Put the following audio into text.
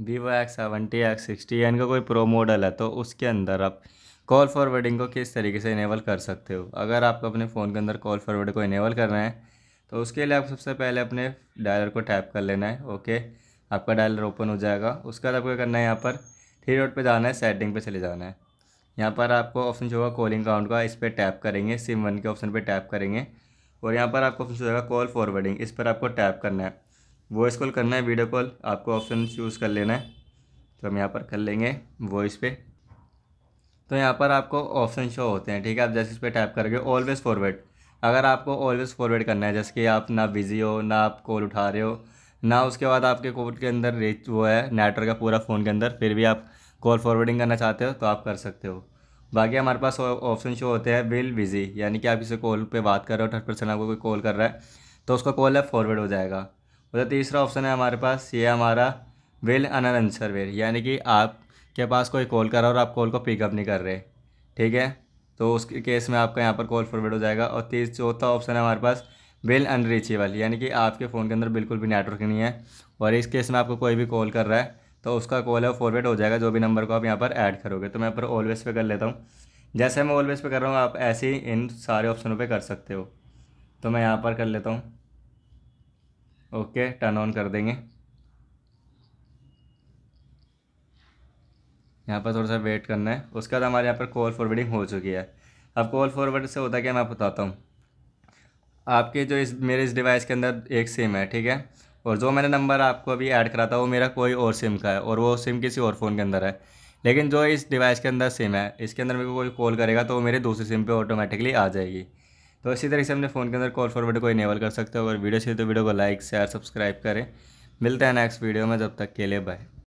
Vivo X seventy X sixty या इनका कोई प्रो मॉडल है तो उसके अंदर आप कॉल फॉरवर्डिंग को किस तरीके से इनेबल कर सकते हो अगर आप अपने फ़ोन के अंदर कॉल फॉरवर्ड को इनेबल कर रहे हैं तो उसके लिए आप सबसे पहले अपने डायलर को टैप कर लेना है ओके आपका डायलर ओपन हो जाएगा उसके बाद आपको क्या करना है यहाँ पर थ्री रोड पे जाना है सेटिंग पे चले जाना है यहाँ पर आपको ऑप्शन जो होगा कॉलिंग अकाउंट का इस पर टैप करेंगे सिम वन के ऑप्शन पर टैप करेंगे और यहाँ पर आपको ऑप्शन जो होगा कॉल फॉरवर्डिंग इस पर आपको टैप करना है वॉइस कॉल करना है वीडियो कॉल आपको ऑप्शन चूज़ कर लेना है तो हम यहाँ पर कर लेंगे वॉइस पे तो यहाँ पर आपको ऑप्शन शो होते हैं ठीक है आप जैसे इस पर टाइप करोगे ऑलवेज़ फॉरवर्ड अगर आपको ऑलवेज़ फॉरवर्ड करना है जैसे कि आप ना बिज़ी हो ना आप कॉल उठा रहे हो ना उसके बाद आपके कोड के अंदर रेच वो है नेटवर्क का पूरा फ़ोन के अंदर फिर भी आप कॉल फॉरवर्डिंग करना चाहते हो तो आप कर सकते हो बाकी हमारे पास ऑप्शन शो होते हैं विल बिज़ी यानी कि आप किसी कॉल पर बात कर रहे हो थर्ड पर्सन आपको कोई कॉल कर रहा है तो उसका कॉल है फॉरवर्ड हो जाएगा मतलब तीसरा ऑप्शन है हमारे पास ये हमारा विल अन आंसर वेर यानी कि आपके पास कोई कॉल कर रहा और आप कॉल को पिकअप नहीं कर रहे ठीक है तो उस केस में आपका यहाँ पर कॉल फॉरवर्ड हो जाएगा और तीस चौथा ऑप्शन है हमारे पास बिल अनरीचेबल यानी कि आपके फ़ोन के अंदर बिल्कुल भी नेटवर्क नहीं है और इस केस में आपको कोई भी कॉल कर रहा है तो उसका कॉल है फॉरवर्ड हो जाएगा जो भी नंबर को आप यहाँ पर ऐड करोगे तो मैं यहाँ पर ऑलवेज़ पे कर लेता हूँ जैसे मैं ऑलवेज़ पे कर रहा हूँ आप ऐसे ही इन सारे ऑप्शनों पर कर सकते हो तो मैं यहाँ पर कर लेता हूँ ओके टर्न ऑन कर देंगे यहाँ पर थोड़ा सा वेट करना है उसके बाद हमारे यहाँ पर कॉल फॉरवर्डिंग हो चुकी है अब कॉल फॉरवर्ड से होता क्या मैं आपको बताता हूँ आपके जो इस मेरे इस डिवाइस के अंदर एक सिम है ठीक है और जो मैंने नंबर आपको अभी ऐड करा था वो मेरा कोई और सिम का है और वो सिम किसी और फ़ोन के अंदर है लेकिन जो इस डिवाइस के अंदर सिम है इसके अंदर मेरे को कोई कॉल करेगा तो वो मेरे दूसरे सिम पे ऑटोमेटिकली आ जाएगी तो इसी तरह से हमने फ़ोन के अंदर कॉल फॉरवर्ड को इनेबल कर सकते हो अगर वीडियो चाहिए तो वीडियो को लाइक शेयर सब्सक्राइब करें मिलते हैं नेक्स्ट वीडियो में जब तक के लिए बाय